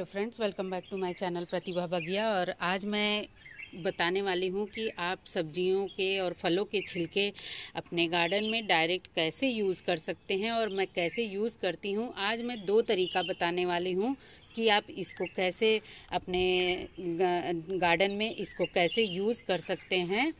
hello friends welcome back to my channel Pratibha Bagiya और आज मैं बताने वाली हूँ कि आप सब्जियों के और फलों के छिलके अपने गार्डन में डायरेक्ट कैसे यूज़ कर सकते हैं और मैं कैसे यूज़ करती हूँ आज मैं दो तरीका बताने वाली हूँ कि आप इसको कैसे अपने गार्डन में इसको कैसे यूज़ कर सकते हैं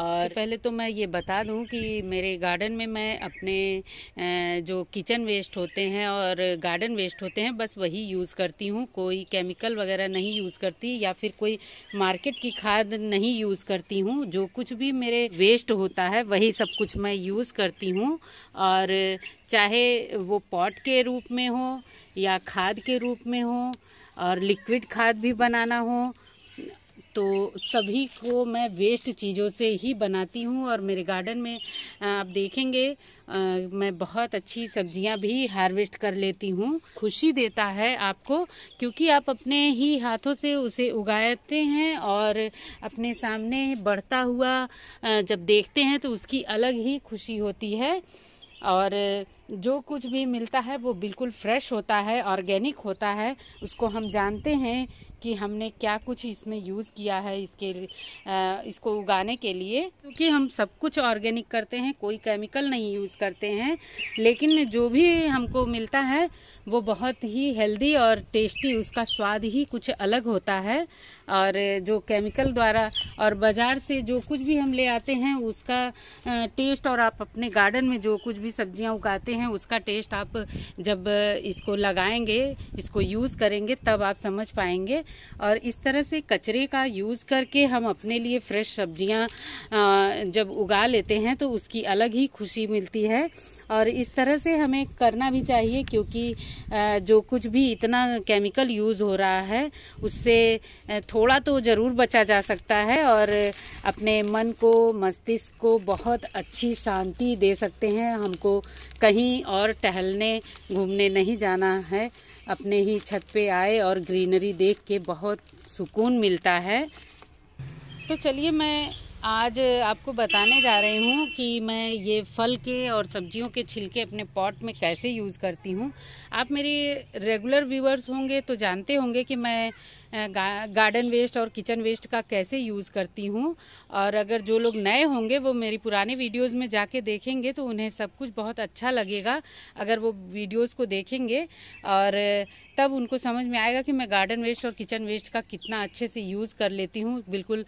और पहले तो मैं ये बता दूं कि मेरे गार्डन में मैं अपने जो किचन वेस्ट होते हैं और गार्डन वेस्ट होते हैं बस वही यूज़ करती हूँ कोई केमिकल वगैरह नहीं यूज़ करती या फिर कोई मार्केट की खाद नहीं यूज़ करती हूँ जो कुछ भी मेरे वेस्ट होता है वही सब कुछ मैं यूज़ करती हूँ और चाहे वो पॉट के रूप में हो या खाद के रूप में हो और लिक्विड खाद भी बनाना हो तो सभी को मैं वेस्ट चीज़ों से ही बनाती हूँ और मेरे गार्डन में आप देखेंगे आ, मैं बहुत अच्छी सब्जियाँ भी हार्वेस्ट कर लेती हूँ खुशी देता है आपको क्योंकि आप अपने ही हाथों से उसे उगाते हैं और अपने सामने बढ़ता हुआ जब देखते हैं तो उसकी अलग ही खुशी होती है और जो कुछ भी मिलता है वो बिल्कुल फ्रेश होता है ऑर्गेनिक होता है उसको हम जानते हैं कि हमने क्या कुछ इसमें यूज़ किया है इसके इसको उगाने के लिए क्योंकि हम सब कुछ ऑर्गेनिक करते हैं कोई केमिकल नहीं यूज़ करते हैं लेकिन जो भी हमको मिलता है वो बहुत ही हेल्दी और टेस्टी उसका स्वाद ही कुछ अलग होता है और जो केमिकल द्वारा और बाज़ार से जो कुछ भी हम ले आते हैं उसका टेस्ट और आप अपने गार्डन में जो कुछ भी सब्जियाँ उगाते करते हैं उसका टेस्ट आप जब इसको लगाएंगे इसको यूज़ करेंगे तब आप समझ पाएंगे और इस तरह से कचरे का यूज़ करके हम अपने लिए फ्रेश सब्जियां जब उगा लेते हैं तो उसकी अलग ही खुशी मिलती है और इस तरह से हमें करना भी चाहिए क्योंकि जो कुछ भी इतना केमिकल यूज़ हो रहा है उससे थोड़ा तो ज़रूर बचा जा सकता है और अपने मन को मस्तिष्क को बहुत अच्छी शांति दे सकते हैं हमको कहीं और टहलने घूमने नहीं जाना है अपने ही छत पे आए और ग्रीनरी देख के बहुत सुकून मिलता है तो चलिए मैं आज आपको बताने जा रही हूँ कि मैं ये फल के और सब्जियों के छिलके अपने पॉट में कैसे यूज़ करती हूँ आप मेरे रेगुलर व्यूवर्स होंगे तो जानते होंगे कि मैं गार्डन वेस्ट और किचन वेस्ट का कैसे यूज़ करती हूँ और अगर जो लोग नए होंगे वो मेरी पुराने वीडियोज़ में जाके देखेंगे तो उन्हें सब कुछ बहुत अच्छा लगेगा अगर वो वीडियोज़ को देखेंगे और तब उनको समझ में आएगा कि मैं गार्डन वेस्ट और किचन वेस्ट का कितना अच्छे से यूज़ कर लेती हूँ बिल्कुल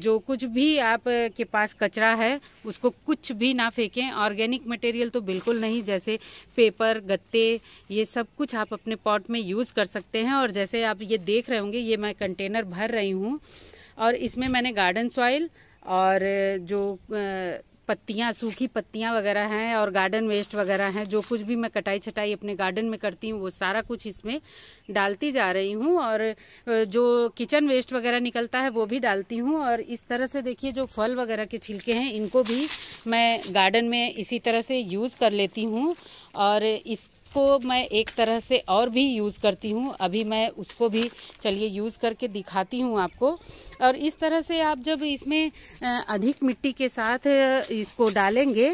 जो कुछ भी आपके पास कचरा है उसको कुछ भी ना फेंकें ऑर्गेनिक मटेरियल तो बिल्कुल नहीं जैसे पेपर गत्ते ये सब कुछ आप अपने पॉट में यूज़ कर सकते हैं और जैसे आप ये देख देख रहे होंगे ये मैं कंटेनर भर रही हूँ और इसमें मैंने गार्डन सॉइल और जो पत्तियाँ सूखी पत्तियाँ वगैरह हैं और गार्डन वेस्ट वगैरह हैं जो कुछ भी मैं कटाई छटाई अपने गार्डन में करती हूँ वो सारा कुछ इसमें डालती जा रही हूँ और जो किचन वेस्ट वगैरह निकलता है वो भी डालती हूँ और इस तरह से देखिए जो फल वगैरह के छिलके हैं इनको भी मैं गार्डन में इसी तरह से यूज़ कर लेती हूँ और इस इसको मैं एक तरह से और भी यूज़ करती हूँ अभी मैं उसको भी चलिए यूज़ करके दिखाती हूँ आपको और इस तरह से आप जब इसमें अधिक मिट्टी के साथ इसको डालेंगे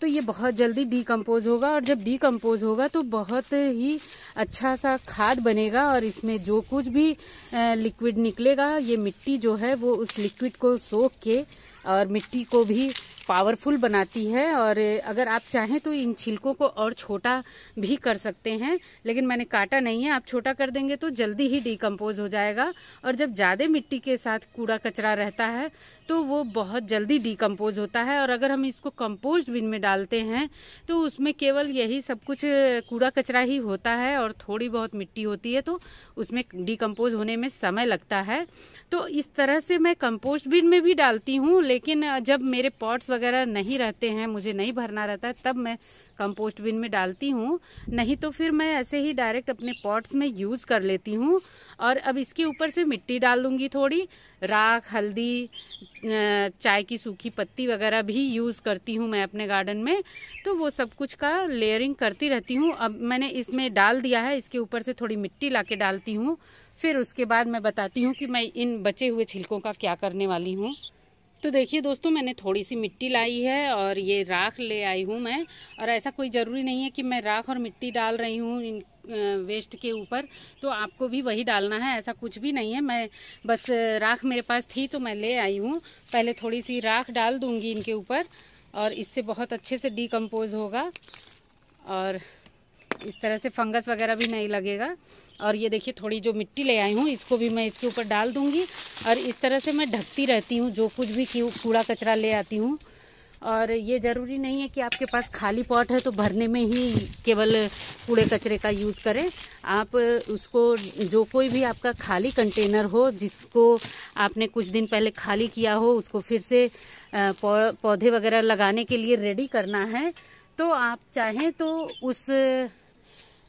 तो ये बहुत जल्दी डीकम्पोज होगा और जब डीकम्पोज होगा तो बहुत ही अच्छा सा खाद बनेगा और इसमें जो कुछ भी लिक्विड निकलेगा ये मिट्टी जो है वो उस लिक्विड को सोख के और मिट्टी को भी पावरफुल बनाती है और अगर आप चाहें तो इन छिलकों को और छोटा भी कर सकते हैं लेकिन मैंने काटा नहीं है आप छोटा कर देंगे तो जल्दी ही डिकम्पोज हो जाएगा और जब ज़्यादा मिट्टी के साथ कूड़ा कचरा रहता है तो वो बहुत जल्दी डिकम्पोज होता है और अगर हम इसको कंपोस्ट बिन में डालते हैं तो उसमें केवल यही सब कुछ कूड़ा कचरा ही होता है और थोड़ी बहुत मिट्टी होती है तो उसमें डिकम्पोज होने में समय लगता है तो इस तरह से मैं कंपोस्ट बिन में भी डालती हूँ लेकिन जब मेरे पॉट्स वगैरह नहीं रहते हैं मुझे नहीं भरना रहता है तब मैं कंपोस्ट बिन में डालती हूँ नहीं तो फिर मैं ऐसे ही डायरेक्ट अपने पॉट्स में यूज़ कर लेती हूँ और अब इसके ऊपर से मिट्टी डाल दूँगी थोड़ी राख हल्दी चाय की सूखी पत्ती वगैरह भी यूज़ करती हूँ मैं अपने गार्डन में तो वो सब कुछ का लेयरिंग करती रहती हूँ अब मैंने इसमें डाल दिया है इसके ऊपर से थोड़ी मिट्टी ला डालती हूँ फिर उसके बाद मैं बताती हूँ कि मैं इन बचे हुए छिलकों का क्या करने वाली हूँ तो देखिए दोस्तों मैंने थोड़ी सी मिट्टी लाई है और ये राख ले आई हूँ मैं और ऐसा कोई ज़रूरी नहीं है कि मैं राख और मिट्टी डाल रही हूँ इन वेस्ट के ऊपर तो आपको भी वही डालना है ऐसा कुछ भी नहीं है मैं बस राख मेरे पास थी तो मैं ले आई हूँ पहले थोड़ी सी राख डाल दूँगी इनके ऊपर और इससे बहुत अच्छे से डिकम्पोज होगा और इस तरह से फंगस वगैरह भी नहीं लगेगा और ये देखिए थोड़ी जो मिट्टी ले आई हूँ इसको भी मैं इसके ऊपर डाल दूँगी और इस तरह से मैं ढकती रहती हूँ जो कुछ भी कूड़ा कचरा ले आती हूँ और ये ज़रूरी नहीं है कि आपके पास खाली पॉट है तो भरने में ही केवल कूड़े कचरे का यूज़ करें आप उसको जो कोई भी आपका खाली कंटेनर हो जिसको आपने कुछ दिन पहले खाली किया हो उसको फिर से पौधे वगैरह लगाने के लिए रेडी करना है तो आप चाहें तो उस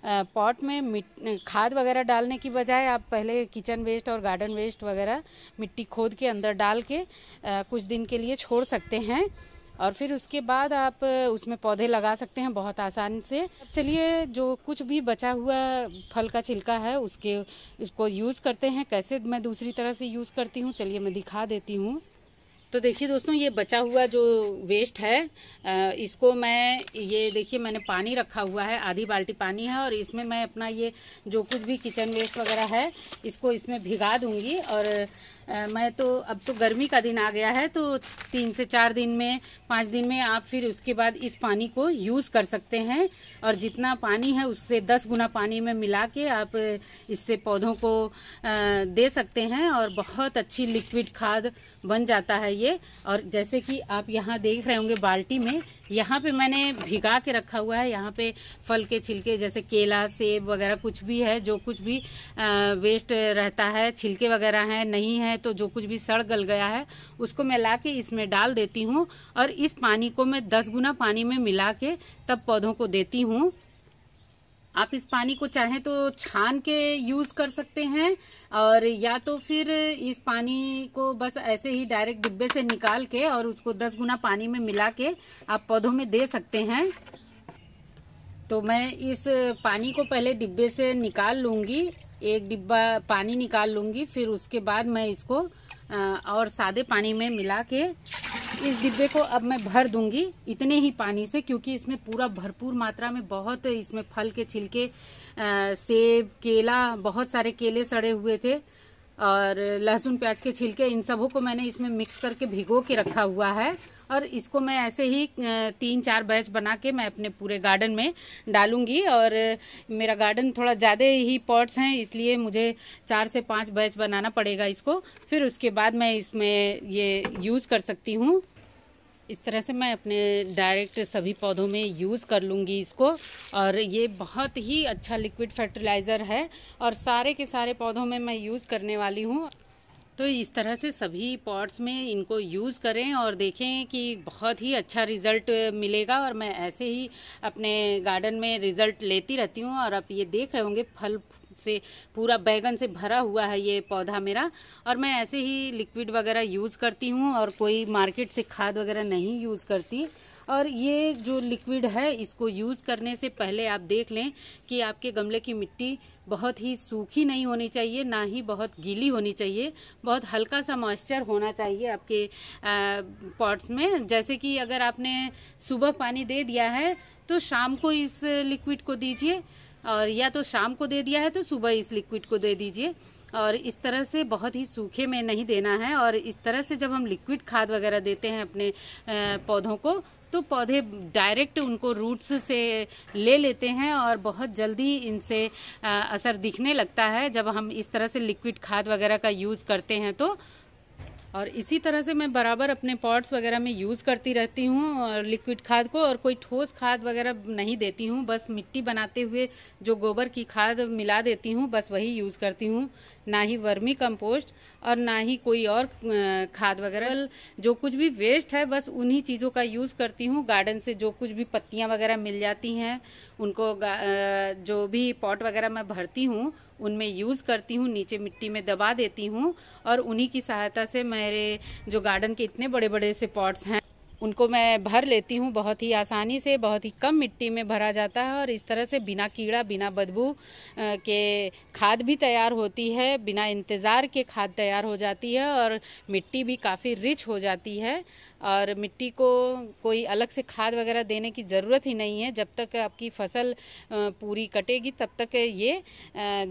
पॉट में मिट खाद वगैरह डालने की बजाय आप पहले किचन वेस्ट और गार्डन वेस्ट वगैरह मिट्टी खोद के अंदर डाल के कुछ दिन के लिए छोड़ सकते हैं और फिर उसके बाद आप उसमें पौधे लगा सकते हैं बहुत आसान से चलिए जो कुछ भी बचा हुआ फल का छिलका है उसके उसको यूज़ करते हैं कैसे मैं दूसरी तरह से यूज़ करती हूँ चलिए मैं दिखा देती हूँ तो देखिए दोस्तों ये बचा हुआ जो वेस्ट है इसको मैं ये देखिए मैंने पानी रखा हुआ है आधी बाल्टी पानी है और इसमें मैं अपना ये जो कुछ भी किचन वेस्ट वगैरह है इसको इसमें भिगा दूंगी और मैं तो अब तो गर्मी का दिन आ गया है तो तीन से चार दिन में पाँच दिन में आप फिर उसके बाद इस पानी को यूज़ कर सकते हैं और जितना पानी है उससे दस गुना पानी में मिला के आप इससे पौधों को दे सकते हैं और बहुत अच्छी लिक्विड खाद बन जाता है ये और जैसे कि आप यहाँ देख रहे होंगे बाल्टी में यहाँ पे मैंने भिगा के रखा हुआ है यहाँ पे फल के छिलके जैसे केला सेब वगैरह कुछ भी है जो कुछ भी वेस्ट रहता है छिलके वगैरह हैं नहीं है तो जो कुछ भी सड़ गल गया है उसको मैं ला के इसमें डाल देती हूँ और इस पानी को मैं दस गुना पानी में मिला के तब पौधों को देती हूँ आप इस पानी को चाहें तो छान के यूज़ कर सकते हैं और या तो फिर इस पानी को बस ऐसे ही डायरेक्ट डिब्बे से निकाल के और उसको दस गुना पानी में मिला के आप पौधों में दे सकते हैं तो मैं इस पानी को पहले डिब्बे से निकाल लूँगी एक डिब्बा पानी निकाल लूँगी फिर उसके बाद मैं इसको और सादे पानी में मिला के इस डिब्बे को अब मैं भर दूंगी इतने ही पानी से क्योंकि इसमें पूरा भरपूर मात्रा में बहुत इसमें फल के छिलके सेब केला बहुत सारे केले सड़े हुए थे और लहसुन प्याज के छिलके इन सबों को मैंने इसमें मिक्स करके भिगो के रखा हुआ है और इसको मैं ऐसे ही तीन चार बैच बना के मैं अपने पूरे गार्डन में डालूंगी और मेरा गार्डन थोड़ा ज़्यादा ही पॉट्स हैं इसलिए मुझे चार से पाँच बैच बनाना पड़ेगा इसको फिर उसके बाद मैं इसमें ये यूज़ कर सकती हूँ इस तरह से मैं अपने डायरेक्ट सभी पौधों में यूज़ कर लूँगी इसको और ये बहुत ही अच्छा लिक्विड फर्टिलाइज़र है और सारे के सारे पौधों में मैं यूज़ करने वाली हूँ तो इस तरह से सभी पॉट्स में इनको यूज़ करें और देखें कि बहुत ही अच्छा रिज़ल्ट मिलेगा और मैं ऐसे ही अपने गार्डन में रिज़ल्ट लेती रहती हूँ और आप ये देख रहे होंगे फल से पूरा बैगन से भरा हुआ है ये पौधा मेरा और मैं ऐसे ही लिक्विड वगैरह यूज़ करती हूँ और कोई मार्केट से खाद वगैरह नहीं यूज़ करती और ये जो लिक्विड है इसको यूज़ करने से पहले आप देख लें कि आपके गमले की मिट्टी बहुत ही सूखी नहीं होनी चाहिए ना ही बहुत गीली होनी चाहिए बहुत हल्का सा मॉइस्चर होना चाहिए आपके पॉट्स में जैसे कि अगर आपने सुबह पानी दे दिया है तो शाम को इस लिक्विड को दीजिए और या तो शाम को दे दिया है तो सुबह इस लिक्विड को दे दीजिए और इस तरह से बहुत ही सूखे में नहीं देना है और इस तरह से जब हम लिक्विड खाद वगैरह देते हैं अपने पौधों को तो पौधे डायरेक्ट उनको रूट्स से ले लेते हैं और बहुत जल्दी इनसे असर दिखने लगता है जब हम इस तरह से लिक्विड खाद वगैरह का यूज़ करते हैं तो और इसी तरह से मैं बराबर अपने पॉट्स वगैरह में यूज़ करती रहती हूँ और लिक्विड खाद को और कोई ठोस खाद वगैरह नहीं देती हूँ बस मिट्टी बनाते हुए जो गोबर की खाद मिला देती हूँ बस वही यूज़ करती हूँ ना ही वर्मी कंपोस्ट और ना ही कोई और खाद वगैरह जो कुछ भी वेस्ट है बस उन्हीं चीज़ों का यूज़ करती हूँ गार्डन से जो कुछ भी पत्तियाँ वगैरह मिल जाती हैं उनको जो भी पॉट वगैरह मैं भरती हूँ उनमें यूज़ करती हूँ नीचे मिट्टी में दबा देती हूँ और उन्हीं की सहायता से मेरे जो गार्डन के इतने बड़े बड़े से पॉट्स हैं उनको मैं भर लेती हूँ बहुत ही आसानी से बहुत ही कम मिट्टी में भरा जाता है और इस तरह से बिना कीड़ा बिना बदबू के खाद भी तैयार होती है बिना इंतज़ार के खाद तैयार हो जाती है और मिट्टी भी काफ़ी रिच हो जाती है और मिट्टी को कोई अलग से खाद वगैरह देने की ज़रूरत ही नहीं है जब तक आपकी फसल पूरी कटेगी तब तक ये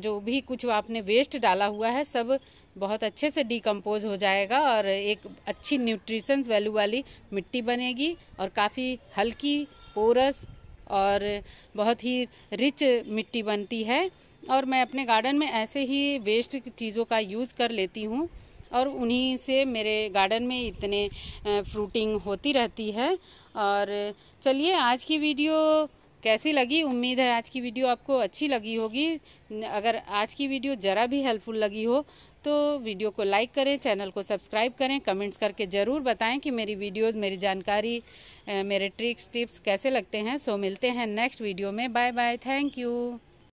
जो भी कुछ आपने वेस्ट डाला हुआ है सब बहुत अच्छे से डिकम्पोज हो जाएगा और एक अच्छी न्यूट्रिशंस वैल्यू वाली मिट्टी बनेगी और काफ़ी हल्की पोरस और बहुत ही रिच मिट्टी बनती है और मैं अपने गार्डन में ऐसे ही वेस्ट चीज़ों का यूज़ कर लेती हूँ और उन्हीं से मेरे गार्डन में इतने फ्रूटिंग होती रहती है और चलिए आज की वीडियो कैसी लगी उम्मीद है आज की वीडियो आपको अच्छी लगी होगी अगर आज की वीडियो ज़रा भी हेल्पफुल लगी हो तो वीडियो को लाइक करें चैनल को सब्सक्राइब करें कमेंट्स करके ज़रूर बताएं कि मेरी वीडियोस मेरी जानकारी मेरे ट्रिक्स टिप्स कैसे लगते हैं सो मिलते हैं नेक्स्ट वीडियो में बाय बाय थैंक यू